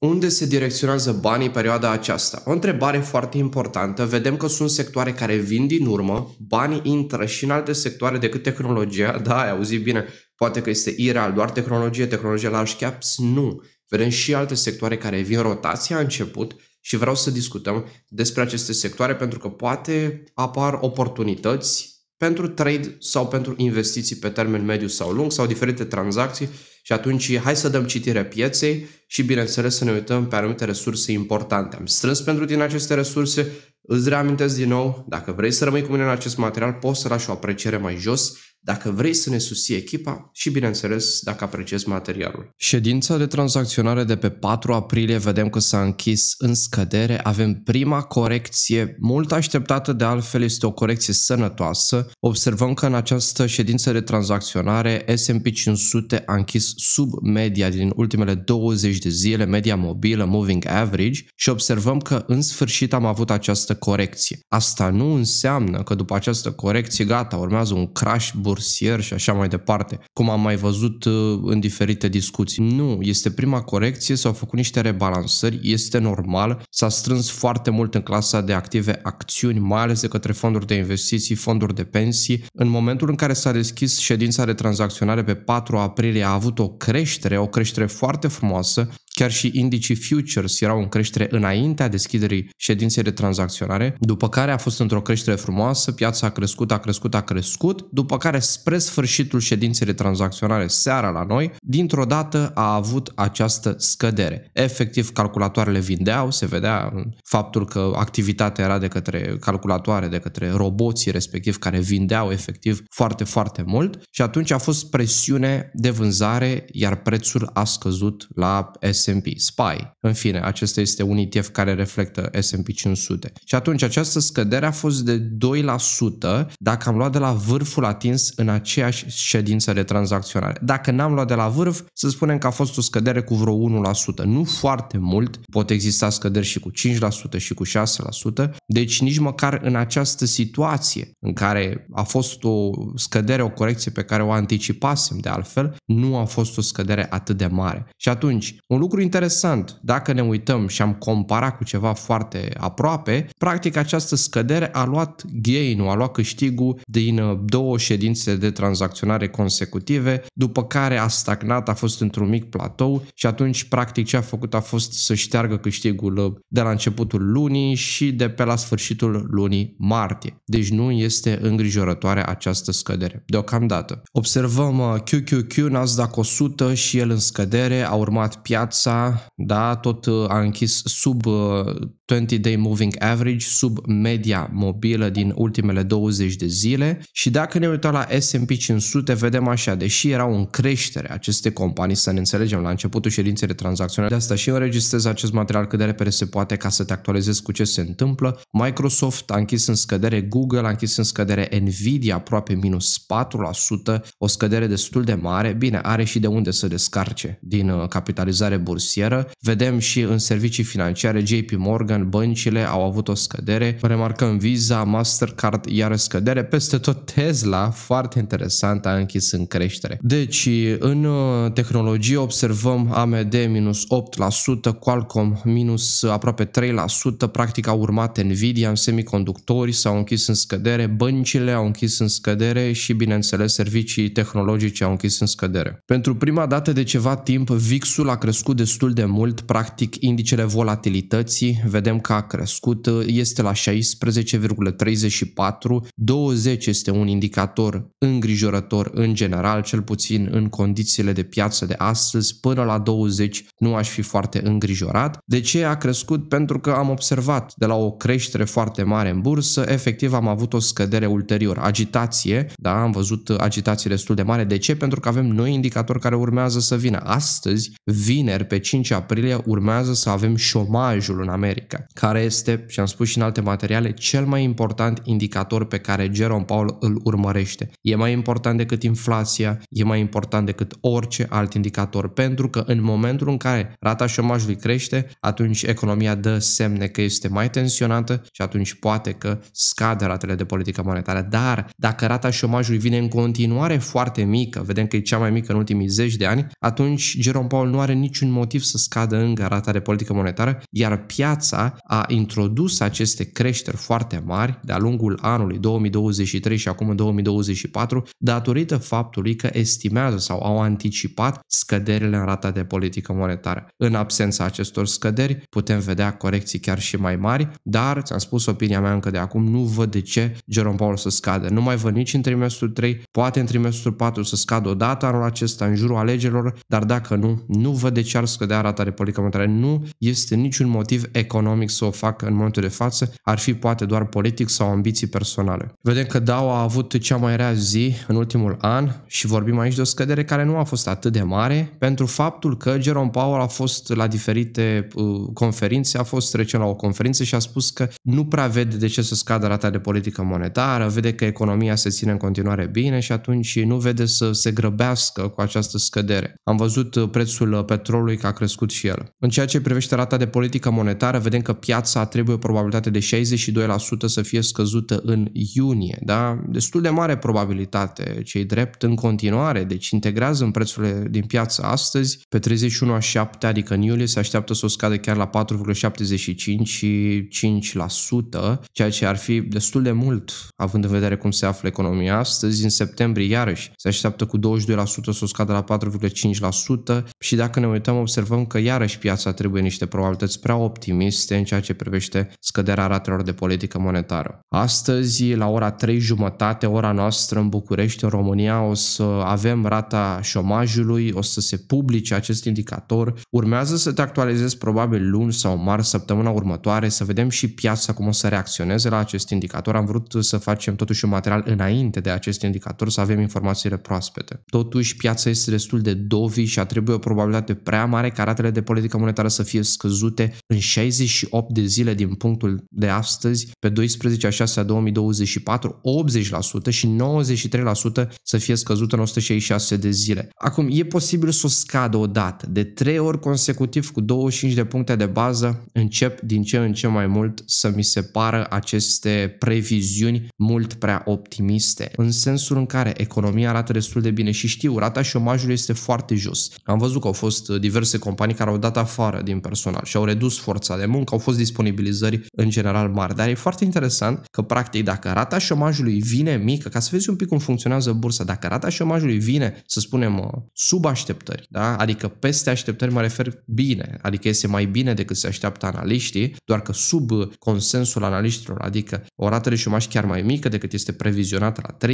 Unde se direcționează banii perioada aceasta? O întrebare foarte importantă. Vedem că sunt sectoare care vin din urmă, banii intră și în alte sectoare decât tehnologia. Da, ai auzit bine, poate că este ireal, doar tehnologie, tehnologie la caps? Nu. Vedem și alte sectoare care vin rotația a început și vreau să discutăm despre aceste sectoare pentru că poate apar oportunități pentru trade sau pentru investiții pe termen mediu sau lung sau diferite tranzacții și atunci hai să dăm citire pieței și bineînțeles să ne uităm pe anumite resurse importante. Am strâns pentru tine aceste resurse, îți reamintesc din nou, dacă vrei să rămâi cu mine în acest material, poți să lași o apreciere mai jos dacă vrei să ne susții echipa și, bineînțeles, dacă apreciezi materialul. Ședința de tranzacționare de pe 4 aprilie vedem că s-a închis în scădere, avem prima corecție mult așteptată, de altfel este o corecție sănătoasă. Observăm că în această ședință de tranzacționare S&P 500 a închis sub media din ultimele 20 de zile, media mobilă, moving average, și observăm că în sfârșit am avut această corecție. Asta nu înseamnă că după această corecție, gata, urmează un crash bur bursier și așa mai departe, cum am mai văzut uh, în diferite discuții. Nu, este prima corecție, s-au făcut niște rebalansări, este normal, s-a strâns foarte mult în clasa de active acțiuni, mai ales de către fonduri de investiții, fonduri de pensii. În momentul în care s-a deschis ședința de tranzacționare pe 4 aprilie a avut o creștere, o creștere foarte frumoasă, Chiar și indicii futures erau în creștere înaintea deschiderii ședinței de tranzacționare, după care a fost într-o creștere frumoasă, piața a crescut, a crescut, a crescut, după care spre sfârșitul ședinței de tranzacționare seara la noi, dintr-o dată a avut această scădere. Efectiv, calculatoarele vindeau, se vedea faptul că activitatea era de către calculatoare, de către roboții respectiv care vindeau efectiv foarte, foarte mult și atunci a fost presiune de vânzare, iar prețul a scăzut la S S&P, SPY. În fine, acesta este un ETF care reflectă S&P 500. Și atunci această scădere a fost de 2% dacă am luat de la vârful atins în aceeași ședință de tranzacționare. Dacă n-am luat de la vârf, să spunem că a fost o scădere cu vreo 1%. Nu foarte mult, pot exista scăderi și cu 5% și cu 6%, deci nici măcar în această situație în care a fost o scădere, o corecție pe care o anticipasem de altfel, nu a fost o scădere atât de mare. Și atunci, un lucru lucru interesant. Dacă ne uităm și am comparat cu ceva foarte aproape, practic această scădere a luat gain-ul, a luat câștigul din uh, două ședințe de tranzacționare consecutive, după care a stagnat, a fost într-un mic platou și atunci practic ce a făcut a fost să șteargă câștigul uh, de la începutul lunii și de pe la sfârșitul lunii martie. Deci nu este îngrijorătoare această scădere. Deocamdată. Observăm QQQ, uh, Nasdaq 100 și el în scădere, a urmat piața EFSA, da, tot uh, a închis sub uh, 20-day moving average sub media mobilă din ultimele 20 de zile și dacă ne uităm la S&P 500 vedem așa, deși erau în creștere aceste companii, să ne înțelegem la începutul ședinței de tranzacționale, de asta și înregistrez acest material cât de repede se poate ca să te actualizezi cu ce se întâmplă. Microsoft a închis în scădere, Google a închis în scădere, Nvidia aproape minus 4%, o scădere destul de mare, bine, are și de unde să descarce din uh, capitalizare bursieră. Vedem și în servicii financiare JP Morgan American băncile au avut o scădere. Remarcăm Visa, Mastercard, iar scădere. Peste tot Tesla, foarte interesant, a închis în creștere. Deci, în uh, tehnologie observăm AMD minus 8%, Qualcomm minus aproape 3%, practic au urmat Nvidia în semiconductori, s-au închis în scădere, băncile au închis în scădere și, bineînțeles, servicii tehnologice au închis în scădere. Pentru prima dată de ceva timp, VIX-ul a crescut destul de mult, practic indicele volatilității, vedem vedem că a crescut, este la 16,34, 20 este un indicator îngrijorător în general, cel puțin în condițiile de piață de astăzi, până la 20 nu aș fi foarte îngrijorat. De ce a crescut? Pentru că am observat de la o creștere foarte mare în bursă, efectiv am avut o scădere ulterior, agitație, da, am văzut agitație destul de mare. De ce? Pentru că avem noi indicatori care urmează să vină. Astăzi, vineri, pe 5 aprilie, urmează să avem șomajul în America economică, care este, și am spus și în alte materiale, cel mai important indicator pe care Jerome Powell îl urmărește. E mai important decât inflația, e mai important decât orice alt indicator, pentru că în momentul în care rata șomajului crește, atunci economia dă semne că este mai tensionată și atunci poate că scade ratele de politică monetară. Dar dacă rata șomajului vine în continuare foarte mică, vedem că e cea mai mică în ultimii zeci de ani, atunci Jerome Powell nu are niciun motiv să scadă încă rata de politică monetară, iar piața a introdus aceste creșteri foarte mari de-a lungul anului 2023 și acum în 2024 datorită faptului că estimează sau au anticipat scăderile în rata de politică monetară. În absența acestor scăderi putem vedea corecții chiar și mai mari, dar ți-am spus opinia mea încă de acum, nu văd de ce Jerome Powell să scadă. Nu mai văd nici în trimestrul 3, poate în trimestrul 4 să scadă odată anul acesta în jurul alegerilor, dar dacă nu, nu văd de ce ar scădea rata de politică monetară. Nu este niciun motiv economic economic să o facă în momentul de față ar fi poate doar politic sau ambiții personale. Vedem că DAO a avut cea mai rea zi în ultimul an și vorbim aici de o scădere care nu a fost atât de mare pentru faptul că Jerome Powell a fost la diferite uh, conferințe, a fost recent la o conferință și a spus că nu prea vede de ce să scadă rata de politică monetară, vede că economia se ține în continuare bine și atunci nu vede să se grăbească cu această scădere. Am văzut prețul petrolului că a crescut și el. În ceea ce privește rata de politică monetară, vedem că piața trebuie o probabilitate de 62% să fie scăzută în iunie, da? Destul de mare probabilitate, cei drept, în continuare, deci integrează în prețurile din piață astăzi, pe 31 7, adică în iulie, se așteaptă să o scadă chiar la 4,75 și 5%, ceea ce ar fi destul de mult, având în vedere cum se află economia astăzi, în septembrie iarăși se așteaptă cu 22% să o scadă la 4,5% și dacă ne uităm observăm că iarăși piața trebuie niște probabilități prea optimiste în ceea ce privește scăderea ratelor de politică monetară. Astăzi, la ora 3 jumătate, ora noastră în București, în România, o să avem rata șomajului, o să se publice acest indicator. Urmează să te actualizezi probabil luni sau marți, săptămâna următoare, să vedem și piața cum o să reacționeze la acest indicator. Am vrut să facem totuși un material înainte de acest indicator, să avem informațiile proaspete. Totuși, piața este destul de dovi și atribuie o probabilitate prea mare ca ratele de politică monetară să fie scăzute în 60 38 de zile din punctul de astăzi, pe 12 a 6 a 2024, 80% și 93% să fie scăzută în 166 de zile. Acum, e posibil să o scadă o dată, de 3 ori consecutiv cu 25 de puncte de bază, încep din ce în ce mai mult să mi se pară aceste previziuni mult prea optimiste, în sensul în care economia arată destul de bine și știu, rata șomajului este foarte jos. Am văzut că au fost diverse companii care au dat afară din personal și au redus forța de muncă că au fost disponibilizări în general mari, dar e foarte interesant că practic dacă rata șomajului vine mică, ca să vezi un pic cum funcționează bursa, dacă rata șomajului vine, să spunem, uh, sub așteptări, da? adică peste așteptări mă refer bine, adică este mai bine decât se așteaptă analiștii, doar că sub consensul analiștilor, adică o rată de șomaj chiar mai mică decât este previzionată la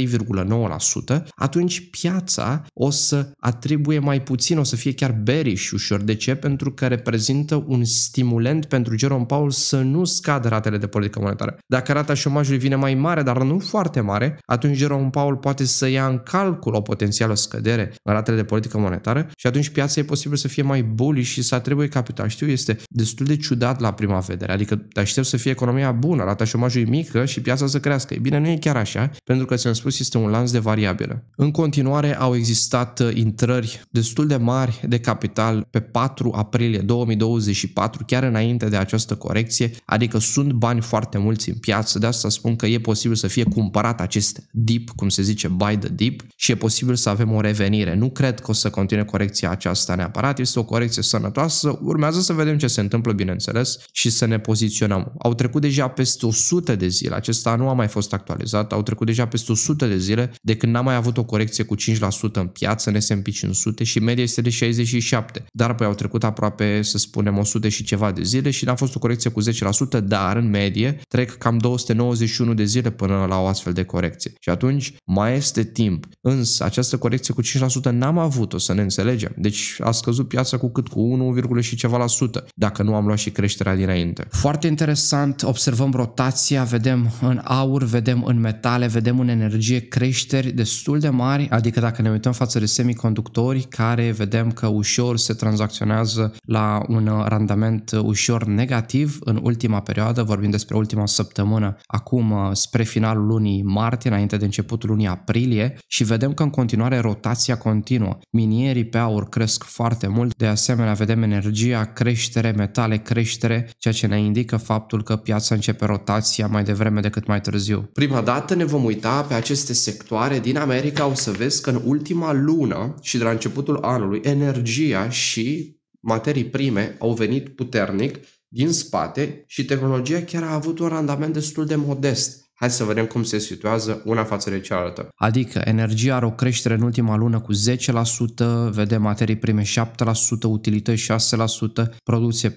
3,9%, atunci piața o să atribuie mai puțin, o să fie chiar beriș ușor. De ce? Pentru că reprezintă un stimulent pentru Jerome Paul să nu scadă ratele de politică monetară. Dacă rata șomajului vine mai mare, dar nu foarte mare, atunci Jerome Paul poate să ia în calcul o potențială scădere în ratele de politică monetară și atunci piața e posibil să fie mai bullish și să atribuie capital. Știu, este destul de ciudat la prima vedere, adică te aștept să fie economia bună, rata șomajului mică și piața să crească. E bine, nu e chiar așa, pentru că, ți-am spus, este un lanț de variabile. În continuare, au existat uh, intrări destul de mari de capital pe 4 aprilie 2024, chiar înainte de acest această corecție, adică sunt bani foarte mulți în piață, de asta spun că e posibil să fie cumpărat acest dip, cum se zice buy the dip și e posibil să avem o revenire. Nu cred că o să continue corecția aceasta neapărat, este o corecție sănătoasă, urmează să vedem ce se întâmplă, bineînțeles, și să ne poziționăm. Au trecut deja peste 100 de zile, acesta nu a mai fost actualizat, au trecut deja peste 100 de zile de când n-am mai avut o corecție cu 5% în piață, în S&P 500 și media este de 67, dar apoi au trecut aproape, să spunem, 100 și ceva de zile și n-a fost fost o corecție cu 10%, dar în medie trec cam 291 de zile până la o astfel de corecție. Și atunci mai este timp. Însă această corecție cu 5% n-am avut-o, să ne înțelegem. Deci a scăzut piața cu cât? Cu 1, și ceva la sută, dacă nu am luat și creșterea dinainte. Foarte interesant, observăm rotația, vedem în aur, vedem în metale, vedem în energie creșteri destul de mari, adică dacă ne uităm față de semiconductori care vedem că ușor se tranzacționează la un randament ușor negativ, negativ în ultima perioadă, vorbim despre ultima săptămână, acum uh, spre finalul lunii martie, înainte de începutul lunii aprilie și vedem că în continuare rotația continuă. Minierii pe aur cresc foarte mult, de asemenea vedem energia, creștere, metale, creștere, ceea ce ne indică faptul că piața începe rotația mai devreme decât mai târziu. Prima dată ne vom uita pe aceste sectoare din America, o să vezi că în ultima lună și de la începutul anului, energia și materii prime au venit puternic din spate și tehnologia chiar a avut un randament destul de modest. Hai să vedem cum se situează una față de cealaltă. Adică energia are o creștere în ultima lună cu 10%, vedem materii prime 7%, utilități 6%, producție 4%.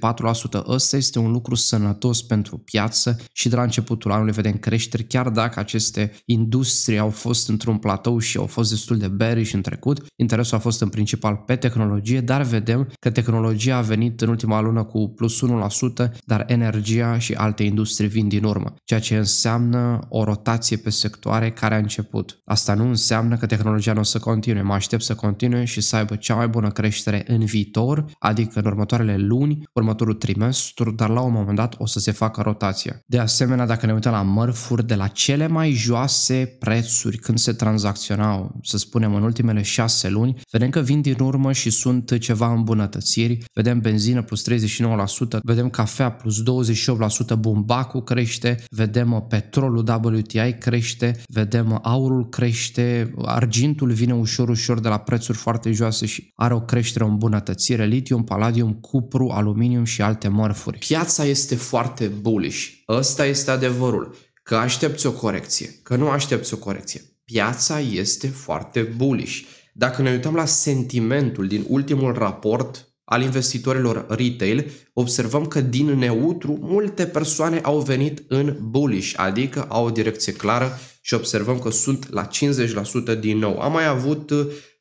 Ăsta este un lucru sănătos pentru piață și de la începutul anului vedem creșteri, chiar dacă aceste industrie au fost într-un platou și au fost destul de bearish în trecut. Interesul a fost în principal pe tehnologie, dar vedem că tehnologia a venit în ultima lună cu plus 1%, dar energia și alte industrie vin din urmă, ceea ce înseamnă o rotație pe sectoare care a început. Asta nu înseamnă că tehnologia nu o să continue. Mă aștept să continue și să aibă cea mai bună creștere în viitor, adică în următoarele luni, următorul trimestru, dar la un moment dat o să se facă rotația. De asemenea, dacă ne uităm la mărfuri de la cele mai joase prețuri când se tranzacționau, să spunem în ultimele șase luni, vedem că vin din urmă și sunt ceva îmbunătățiri, vedem benzină plus 39%, vedem cafea plus 28%, bumbacul crește, vedem uh, petrolul aurul WTI crește, vedem aurul crește, argintul vine ușor, ușor de la prețuri foarte joase și are o creștere, o îmbunătățire, litium, palladium, cupru, aluminium și alte mărfuri. Piața este foarte bullish, ăsta este adevărul, că aștepți o corecție, că nu aștepți o corecție. Piața este foarte bullish. Dacă ne uităm la sentimentul din ultimul raport al investitorilor retail, observăm că din neutru multe persoane au venit în bullish, adică au o direcție clară și observăm că sunt la 50% din nou. Am mai avut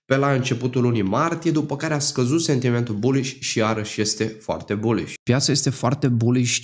pe la începutul lunii martie, după care a scăzut sentimentul bullish și iarăși este foarte bullish. Piața este foarte bullish,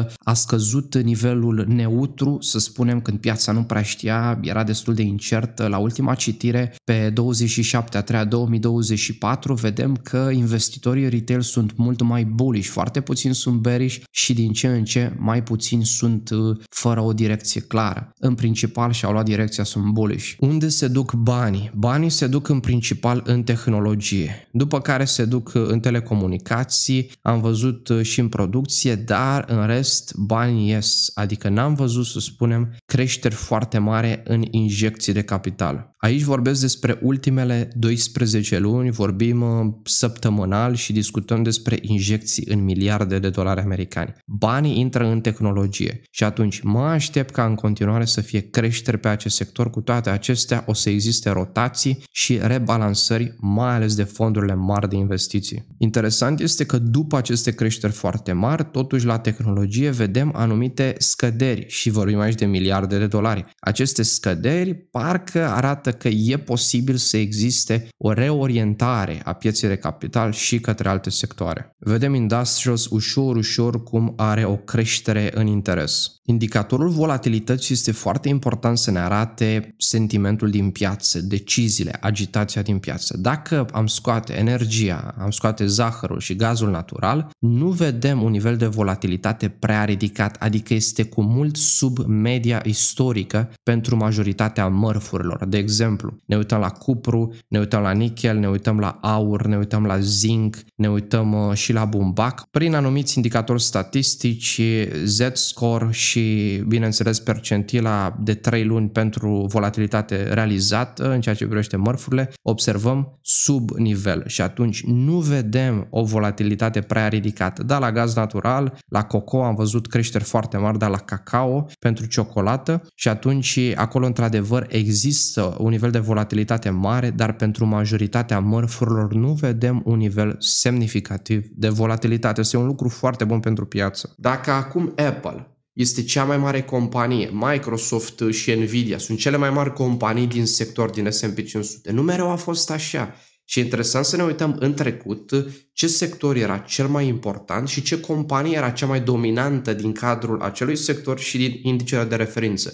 50%, a scăzut nivelul neutru, să spunem, când piața nu prea știa, era destul de incertă. La ultima citire, pe 27 a 3 2024, vedem că investitorii retail sunt mult mai bullish, foarte puțin sunt bearish și din ce în ce mai puțin sunt uh, fără o direcție clară. În principal și-au luat direcția, sunt bullish. Unde se duc banii? Banii se duc duc în principal în tehnologie, după care se duc uh, în telecomunicații, am văzut uh, și în producție, dar în rest bani ies, adică n-am văzut, să spunem, creșteri foarte mare în injecții de capital. Aici vorbesc despre ultimele 12 luni, vorbim uh, săptămânal și discutăm despre injecții în miliarde de dolari americani. Banii intră în tehnologie și atunci mă aștept ca în continuare să fie creșteri pe acest sector. Cu toate acestea o să existe rotații și rebalansări, mai ales de fondurile mari de investiții. Interesant este că după aceste creșteri foarte mari, totuși la tehnologie vedem anumite scăderi și vorbim aici de miliarde de dolari. Aceste scăderi parcă arată arată că e posibil să existe o reorientare a pieței de capital și către alte sectoare. Vedem industrials ușor, ușor cum are o creștere în interes. Indicatorul volatilității este foarte important să ne arate sentimentul din piață, deciziile, agitația din piață. Dacă am scoate energia, am scoate zahărul și gazul natural, nu vedem un nivel de volatilitate prea ridicat, adică este cu mult sub media istorică pentru majoritatea mărfurilor. De exemplu, exemplu. Ne uităm la cupru, ne uităm la nichel, ne uităm la aur, ne uităm la zinc, ne uităm uh, și la bumbac. Prin anumiți indicatori statistici, Z-score și, bineînțeles, percentila de 3 luni pentru volatilitate realizată în ceea ce privește mărfurile, observăm sub nivel și atunci nu vedem o volatilitate prea ridicată. Da, la gaz natural, la coco am văzut creșteri foarte mari, dar la cacao pentru ciocolată și atunci acolo într-adevăr există un un nivel de volatilitate mare, dar pentru majoritatea mărfurilor nu vedem un nivel semnificativ de volatilitate. Este un lucru foarte bun pentru piață. Dacă acum Apple este cea mai mare companie, Microsoft și Nvidia sunt cele mai mari companii din sector, din S&P 500. Nu mereu a fost așa. Și e interesant să ne uităm în trecut ce sector era cel mai important și ce companie era cea mai dominantă din cadrul acelui sector și din indicele de referință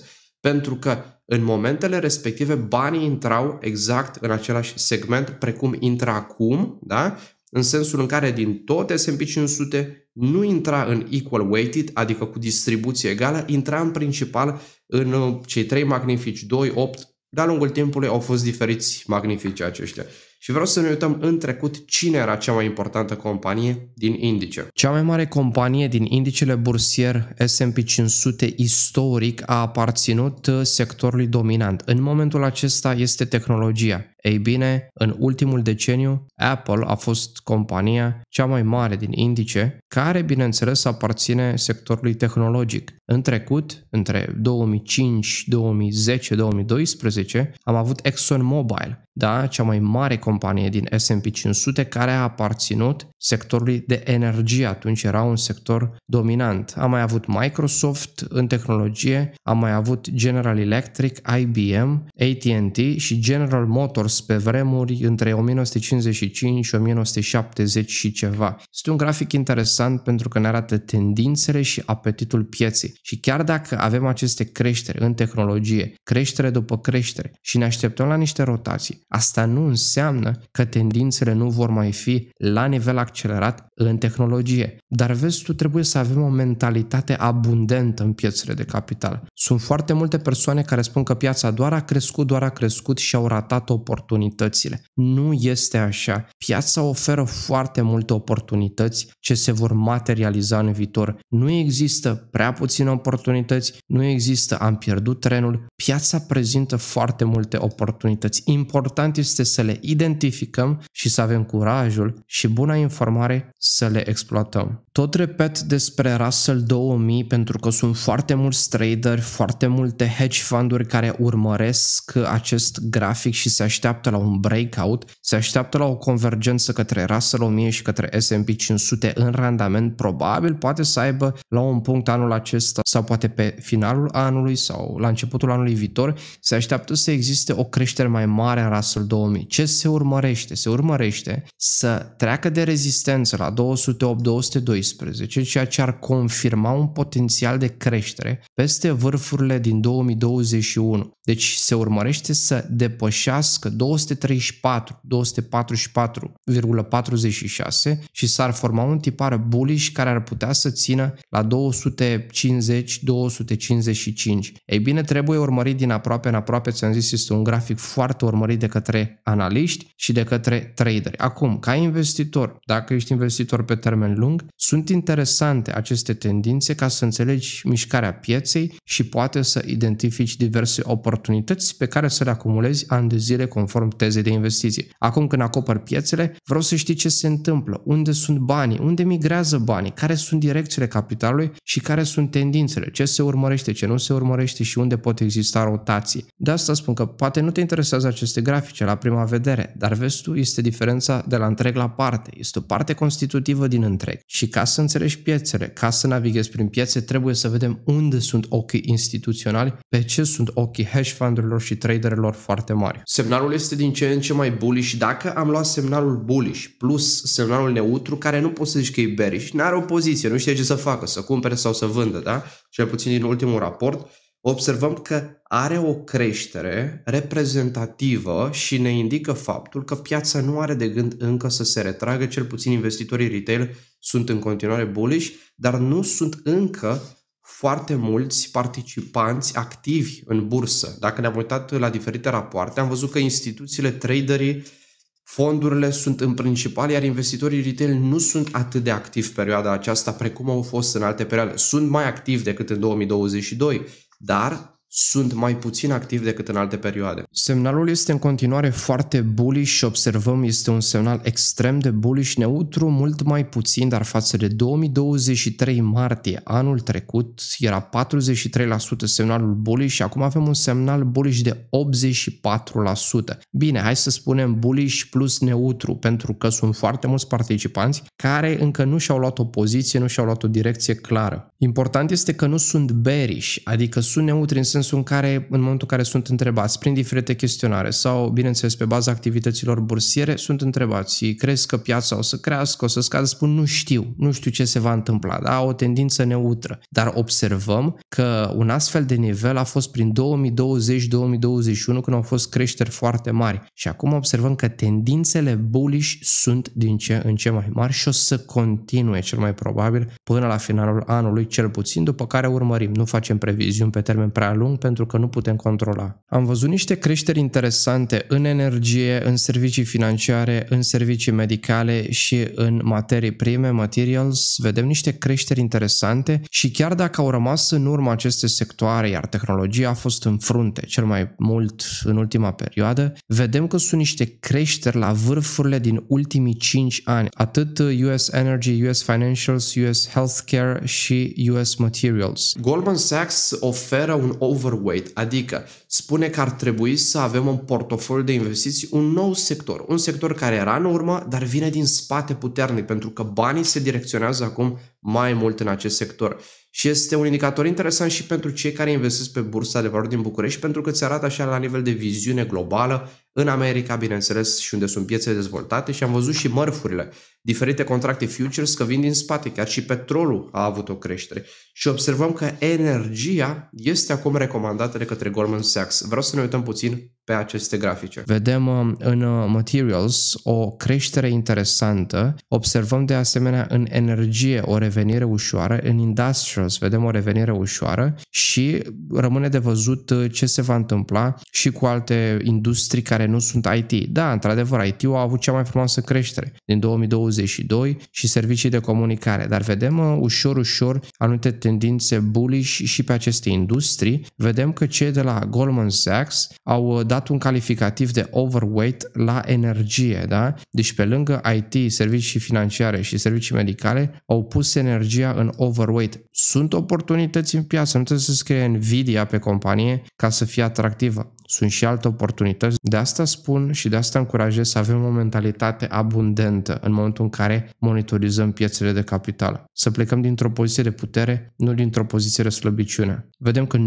pentru că în momentele respective banii intrau exact în același segment precum intră acum, da? în sensul în care din tot S&P 500 nu intra în equal weighted, adică cu distribuție egală, intra în principal în uh, cei trei magnifici, 2, 8, de-a lungul timpului au fost diferiți magnifici aceștia și vreau să ne uităm în trecut cine era cea mai importantă companie din indice. Cea mai mare companie din indicele bursier S&P 500 istoric a aparținut uh, sectorului dominant. În momentul acesta este tehnologia. Ei bine, în ultimul deceniu, Apple a fost compania cea mai mare din indice, care, bineînțeles, aparține sectorului tehnologic. În trecut, între 2005, 2010, 2012, am avut ExxonMobil, da, cea mai mare companie din S&P 500 care a aparținut sectorului de energie, atunci era un sector dominant. Am mai avut Microsoft în tehnologie, am mai avut General Electric, IBM, AT&T și General Motors jos pe vremuri, între 1955 și 1970 și ceva. Este un grafic interesant pentru că ne arată tendințele și apetitul pieței. Și chiar dacă avem aceste creșteri în tehnologie, creștere după creștere și ne așteptăm la niște rotații, asta nu înseamnă că tendințele nu vor mai fi la nivel accelerat în tehnologie. Dar vezi, tu trebuie să avem o mentalitate abundentă în piețele de capital. Sunt foarte multe persoane care spun că piața doar a crescut, doar a crescut și au ratat oportunitățile. Nu este așa. Piața oferă foarte multe oportunități ce se vor materializa în viitor. Nu există prea puține oportunități, nu există am pierdut trenul. Piața prezintă foarte multe oportunități. Important este să le identificăm și să avem curajul și buna informare să le exploatăm. Tot repet despre Russell 2000 pentru că sunt foarte mulți traderi, foarte multe hedge funduri care urmăresc acest grafic și se așteaptă la un breakout, se așteaptă la o convergență către Russell 1000 și către S&P 500 în randament probabil, poate să aibă la un punct anul acesta sau poate pe finalul anului sau la începutul anului viitor, se așteaptă să existe o creștere mai mare a Russell 2000. Ce se urmărește? Se urmărește să treacă de rezistență la 208, 200, 2012, ceea ce ar confirma un potențial de creștere peste vârfurile din 2021. Deci se urmărește să depășească 234, 244,46 și s-ar forma un tipar bullish care ar putea să țină la 250-255. Ei bine, trebuie urmărit din aproape în aproape, ți-am zis, este un grafic foarte urmărit de către analiști și de către traderi. Acum, ca investitor, dacă ești investitor pe termen lung, sunt interesante aceste tendințe ca să înțelegi mișcarea pieței și poate să identifici diverse oportunități pe care să le acumulezi ani de zile conform tezei de investiție. Acum când acopăr piețele, vreau să știi ce se întâmplă, unde sunt banii, unde migrează banii, care sunt direcțiile capitalului și care sunt tendințele, ce se urmărește, ce nu se urmărește și unde pot exista rotații. De asta spun că poate nu te interesează aceste grafice la prima vedere, dar vezi tu, este diferența de la întreg la parte. Este o parte constitutivă din întreg. Și și ca să înțelegi piețele, ca să navighezi prin piețe, trebuie să vedem unde sunt ochii instituționali, pe ce sunt ochii hedge fundurilor și traderilor foarte mari. Semnalul este din ce în ce mai bullish. Dacă am luat semnalul bullish plus semnalul neutru, care nu poți să zici că e bearish, nu are o poziție, nu știe ce să facă, să cumpere sau să vândă, da? Cel puțin din ultimul raport, observăm că are o creștere reprezentativă și ne indică faptul că piața nu are de gând încă să se retragă, cel puțin investitorii retail sunt în continuare bullish, dar nu sunt încă foarte mulți participanți activi în bursă. Dacă ne-am uitat la diferite rapoarte, am văzut că instituțiile, traderii, fondurile sunt în principal, iar investitorii retail nu sunt atât de activi perioada aceasta precum au fost în alte perioade. Sunt mai activi decât în 2022, dar sunt mai puțin activ decât în alte perioade. Semnalul este în continuare foarte bullish și observăm este un semnal extrem de bullish neutru, mult mai puțin, dar față de 2023 martie anul trecut era 43% semnalul bullish și acum avem un semnal bullish de 84%. Bine, hai să spunem bullish plus neutru, pentru că sunt foarte mulți participanți care încă nu și-au luat o poziție, nu și-au luat o direcție clară. Important este că nu sunt bearish, adică sunt neutri în sens sensul în care, în momentul în care sunt întrebați prin diferite chestionare sau, bineînțeles, pe baza activităților bursiere, sunt întrebați, crezi că piața o să crească, o să scadă? Spun, nu știu, nu știu ce se va întâmpla, da, o tendință neutră. Dar observăm că un astfel de nivel a fost prin 2020-2021, când au fost creșteri foarte mari. Și acum observăm că tendințele bullish sunt din ce în ce mai mari și o să continue cel mai probabil până la finalul anului, cel puțin, după care urmărim. Nu facem previziuni pe termen prea lung, pentru că nu putem controla. Am văzut niște creșteri interesante în energie, în servicii financiare, în servicii medicale și în materii prime, materials. Vedem niște creșteri interesante și chiar dacă au rămas în urmă aceste sectoare, iar tehnologia a fost în frunte cel mai mult în ultima perioadă, vedem că sunt niște creșteri la vârfurile din ultimii 5 ani, atât US Energy, US Financials, US Healthcare și US Materials. Goldman Sachs oferă un overweight, adică spune că ar trebui să avem un portofoliu de investiții, un nou sector, un sector care era în urmă, dar vine din spate puternic, pentru că banii se direcționează acum mai mult în acest sector. Și este un indicator interesant și pentru cei care investesc pe bursa de valori din București, pentru că îți arată așa la nivel de viziune globală, în America, bineînțeles, și unde sunt piețele dezvoltate și am văzut și mărfurile, diferite contracte futures că vin din spate, chiar și petrolul a avut o creștere. Și observăm că energia este acum recomandată de către Goldman Sachs. Vreau să ne uităm puțin pe aceste grafice. Vedem uh, în uh, materials o creștere interesantă, observăm de asemenea în energie o revenire ușoară, în industrials vedem o revenire ușoară și rămâne de văzut uh, ce se va întâmpla și cu alte industrii care nu sunt IT. Da, într-adevăr, IT-ul a avut cea mai frumoasă creștere din 2022 și servicii de comunicare, dar vedem ușor, ușor anumite tendințe bullish și pe aceste industrii. Vedem că cei de la Goldman Sachs au dat dat un calificativ de overweight la energie, da? Deci pe lângă IT, servicii financiare și servicii medicale, au pus energia în overweight. Sunt oportunități în piață, nu trebuie să scrie Nvidia pe companie ca să fie atractivă. Sunt și alte oportunități. De asta spun și de asta încurajez să avem o mentalitate abundentă în momentul în care monitorizăm piețele de capital. Să plecăm dintr-o poziție de putere, nu dintr-o poziție de slăbiciune. Vedem că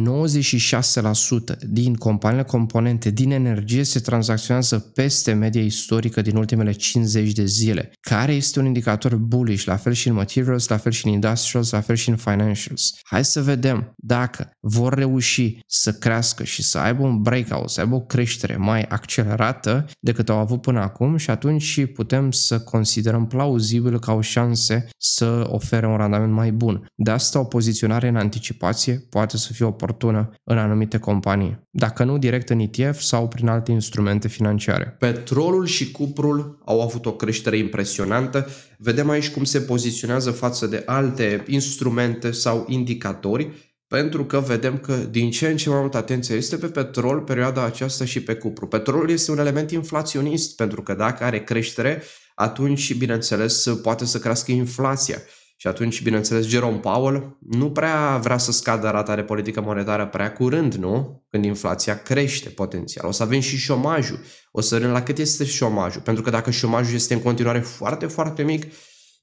96% din companiile componente din energie se tranzacționează peste media istorică din ultimele 50 de zile, care este un indicator bullish, la fel și în materials, la fel și în industrials, la fel și în financials. Hai să vedem dacă vor reuși să crească și să aibă un breakout, să aibă o creștere mai accelerată decât au avut până acum și atunci putem să considerăm plauzibil că au șanse să ofere un randament mai bun. De asta o poziționare în anticipație poate să fie oportună în anumite companii dacă nu direct în ETF sau prin alte instrumente financiare. Petrolul și cuprul au avut o creștere impresionantă. Vedem aici cum se poziționează față de alte instrumente sau indicatori, pentru că vedem că din ce în ce mai mult atenție este pe petrol perioada aceasta și pe cupru. Petrolul este un element inflaționist, pentru că dacă are creștere, atunci, bineînțeles, poate să crească inflația. Și atunci, bineînțeles, Jerome Powell nu prea vrea să scadă rata de politică monetară prea curând, nu? Când inflația crește potențial. O să avem și șomajul. O să vedem la cât este șomajul. Pentru că dacă șomajul este în continuare foarte, foarte mic,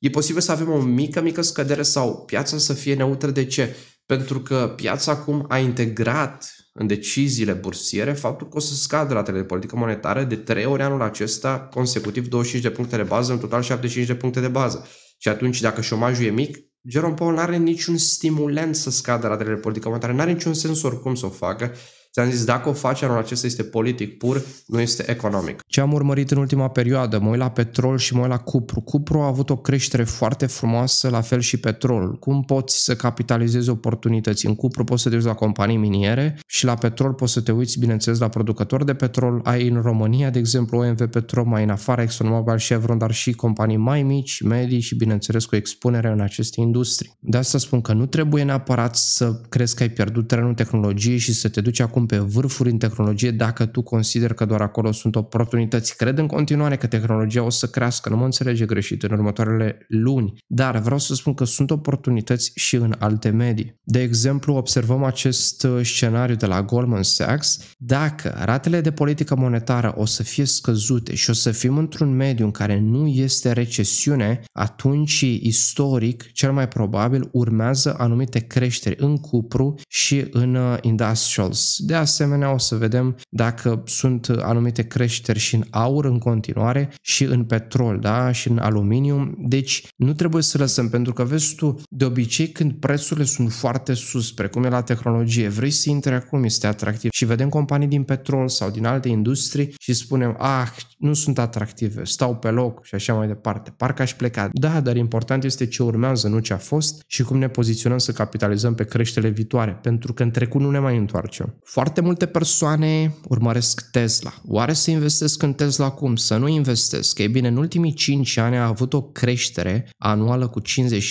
e posibil să avem o mică, mică scădere sau piața să fie neutră. De ce? Pentru că piața acum a integrat în deciziile bursiere faptul că o să scadă ratele de politică monetară de 3 ori anul acesta, consecutiv 25 de puncte de bază, în total 75 de puncte de bază. Și atunci, dacă șomajul e mic, Jerome Powell nu are niciun stimulant să scadă ratele politică monetară, nu are niciun sens oricum să o facă Ți-am zis, dacă o faci, anul acesta este politic pur, nu este economic. Ce am urmărit în ultima perioadă, mă uit la petrol și mă uit la cupru. Cupru a avut o creștere foarte frumoasă, la fel și petrol. Cum poți să capitalizezi oportunități? În cupru poți să te uiți la companii miniere și la petrol poți să te uiți, bineînțeles, la producători de petrol. Ai în România, de exemplu, OMV Petrom, mai în afară, ExxonMobil, Chevron, dar și companii mai mici, medii și, bineînțeles, cu expunere în aceste industrii. De asta spun că nu trebuie neapărat să crezi că ai pierdut terenul tehnologiei și să te duci acum pe vârfuri în tehnologie dacă tu consider că doar acolo sunt oportunități. Cred în continuare că tehnologia o să crească, nu mă înțelege greșit, în următoarele luni, dar vreau să spun că sunt oportunități și în alte medii. De exemplu, observăm acest uh, scenariu de la Goldman Sachs. Dacă ratele de politică monetară o să fie scăzute și o să fim într-un mediu în care nu este recesiune, atunci istoric, cel mai probabil, urmează anumite creșteri în cupru și în uh, industrials. De asemenea o să vedem dacă sunt anumite creșteri și în aur în continuare și în petrol, da, și în aluminiu. Deci nu trebuie să lăsăm, pentru că vezi tu, de obicei când prețurile sunt foarte sus, precum e la tehnologie, vrei să intre acum, este atractiv și vedem companii din petrol sau din alte industrii și spunem, ah, nu sunt atractive, stau pe loc și așa mai departe, parcă aș pleca. Da, dar important este ce urmează, nu ce a fost și cum ne poziționăm să capitalizăm pe creștele viitoare, pentru că în trecut nu ne mai întoarcem. Foarte multe persoane urmăresc Tesla. Oare să investesc în Tesla acum? Să nu investesc? Ei bine, în ultimii 5 ani a avut o creștere anuală cu 56,9%.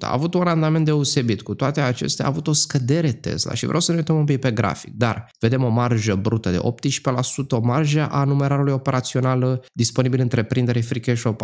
A avut un randament deosebit. Cu toate acestea a avut o scădere Tesla și vreau să ne uităm un pic pe grafic. Dar vedem o marjă brută de 18%, o marjă a numerarului operațional uh, disponibil întreprinderii free cash flow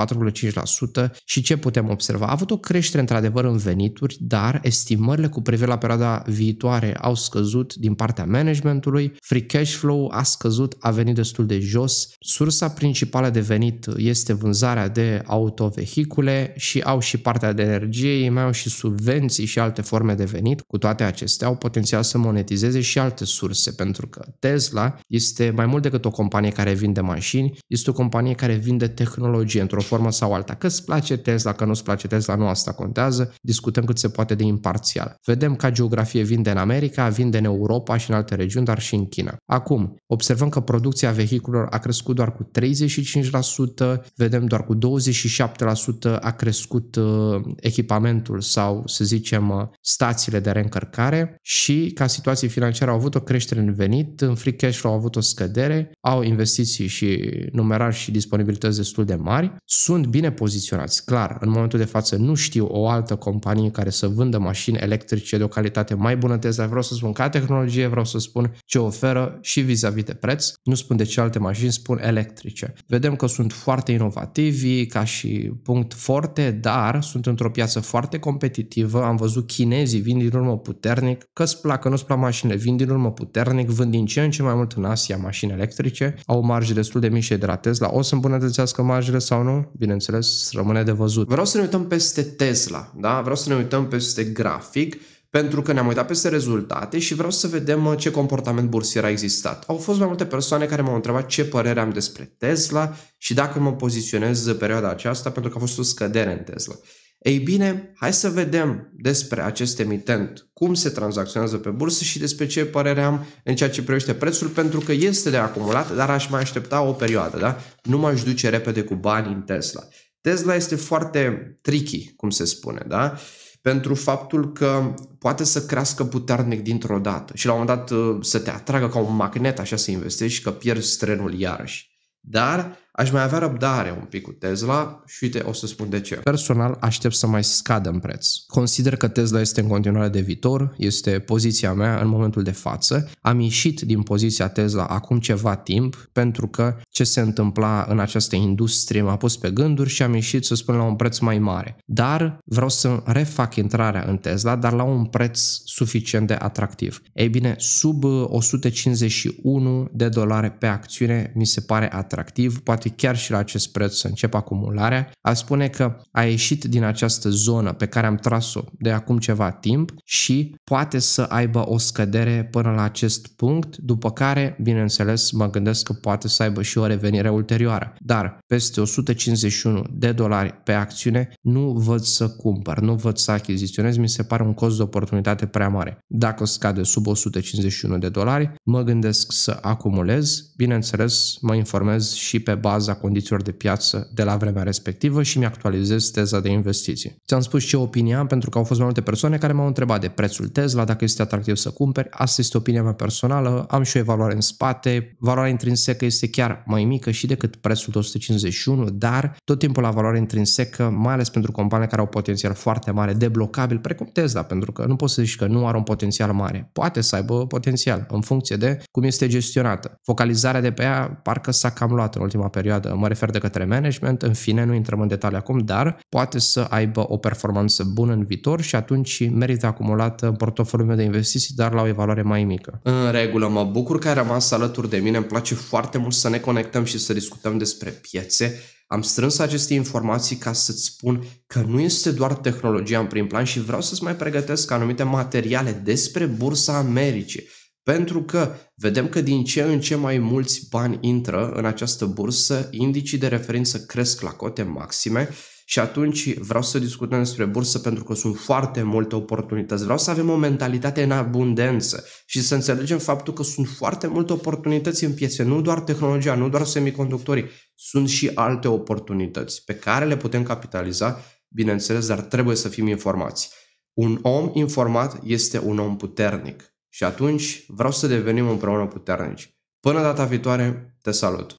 4,5% și ce putem observa? A avut o creștere într-adevăr în venituri, dar estimările cu privire la perioada viitoare au scăzut din partea managementului, free cash flow a scăzut, a venit destul de jos. Sursa principală de venit este vânzarea de autovehicule și au și partea de energie, ei mai au și subvenții și alte forme de venit. Cu toate acestea au potențial să monetizeze și alte surse, pentru că Tesla este mai mult decât o companie care vinde mașini, este o companie care vinde tehnologie într-o formă sau alta. Că îți place Tesla, că nu îți place Tesla, nu asta contează, discutăm cât se poate de imparțial. Vedem ca geografie vinde în America, vinde în Europa, Europa și în alte regiuni, dar și în China. Acum, observăm că producția vehiculelor a crescut doar cu 35%, vedem doar cu 27% a crescut uh, echipamentul sau, să zicem, uh, stațiile de reîncărcare și, ca situații financiară, au avut o creștere în venit, în free cash flow au avut o scădere, au investiții și numerar și disponibilități destul de mari, sunt bine poziționați. Clar, în momentul de față nu știu o altă companie care să vândă mașini electrice de o calitate mai bună, de vreau să spun că tehnologia tehnologie, vreau să spun ce oferă și vis-a-vis de preț. Nu spun de ce alte mașini, spun electrice. Vedem că sunt foarte inovativi ca și punct forte, dar sunt într-o piață foarte competitivă. Am văzut chinezii vin din urmă puternic, că îți placă, că nu-ți plac mașinile, vin din urmă puternic, vând din ce în ce mai mult în Asia mașini electrice, au marje destul de mici de la Tesla. O să îmbunătățească marjele sau nu? Bineînțeles, rămâne de văzut. Vreau să ne uităm peste Tesla, da? Vreau să ne uităm peste grafic pentru că ne-am uitat peste rezultate și vreau să vedem uh, ce comportament bursier a existat. Au fost mai multe persoane care m-au întrebat ce părere am despre Tesla și dacă mă poziționez perioada aceasta pentru că a fost o scădere în Tesla. Ei bine, hai să vedem despre acest emitent, cum se tranzacționează pe bursă și despre ce părere am în ceea ce privește prețul, pentru că este de acumulat, dar aș mai aștepta o perioadă, da? Nu m-aș duce repede cu bani în Tesla. Tesla este foarte tricky, cum se spune, da? Uh, pentru faptul că poate să crească puternic dintr-o dată și la un moment dat uh, să te atragă ca un magnet, așa să investești și că pierzi trenul iarăși. Dar aș mai avea răbdare un pic cu Tesla și uite, o să spun de ce. Personal, aștept să mai scadă în preț. Consider că Tesla este în continuare de viitor, este poziția mea în momentul de față. Am ieșit din poziția Tesla acum ceva timp pentru că ce se întâmpla în această industrie m-a pus pe gânduri și am ieșit, să spun, la un preț mai mare. Dar vreau să refac intrarea în Tesla, dar la un preț suficient de atractiv. Ei bine, sub 151 uh, de dolari pe acțiune mi se pare atractiv, poate practic chiar și la acest preț să încep acumularea, a spune că a ieșit din această zonă pe care am tras-o de acum ceva timp și poate să aibă o scădere până la acest punct, după care, bineînțeles, mă gândesc că poate să aibă și o revenire ulterioară. Dar peste 151 de dolari pe acțiune nu văd să cumpăr, nu văd să achiziționez, mi se pare un cost de oportunitate prea mare. Dacă scade sub 151 de dolari, mă gândesc să acumulez Bineînțeles, mă informez și pe baza condițiilor de piață de la vremea respectivă și mi-actualizez teza de investiții. Ți-am spus ce opinia, am pentru că au fost mai multe persoane care m-au întrebat de prețul Tesla, dacă este atractiv să cumperi. Asta este opinia mea personală, am și o evaluare în spate, valoarea intrinsecă este chiar mai mică și decât prețul de 151, dar tot timpul la valoare intrinsecă, mai ales pentru companii care au potențial foarte mare, deblocabil, precum Tesla, pentru că nu poți să zici că nu are un potențial mare. Poate să aibă potențial în funcție de cum este gestionată. Focalizarea monetizarea de pe ea parcă s-a cam luat în ultima perioadă. Mă refer de către management, în fine, nu intrăm în detalii acum, dar poate să aibă o performanță bună în viitor și atunci merită acumulată în portofoliul meu de investiții, dar la o evaluare mai mică. În regulă, mă bucur că ai rămas alături de mine, îmi place foarte mult să ne conectăm și să discutăm despre piețe, am strâns aceste informații ca să-ți spun că nu este doar tehnologia în prim plan și vreau să-ți mai pregătesc anumite materiale despre Bursa Americii, pentru că vedem că din ce în ce mai mulți bani intră în această bursă, indicii de referință cresc la cote maxime și atunci vreau să discutăm despre bursă pentru că sunt foarte multe oportunități. Vreau să avem o mentalitate în abundență și să înțelegem faptul că sunt foarte multe oportunități în piețe, nu doar tehnologia, nu doar semiconductorii, sunt și alte oportunități pe care le putem capitaliza, bineînțeles, dar trebuie să fim informați. Un om informat este un om puternic și atunci vreau să devenim împreună puternici. Până data viitoare, te salut!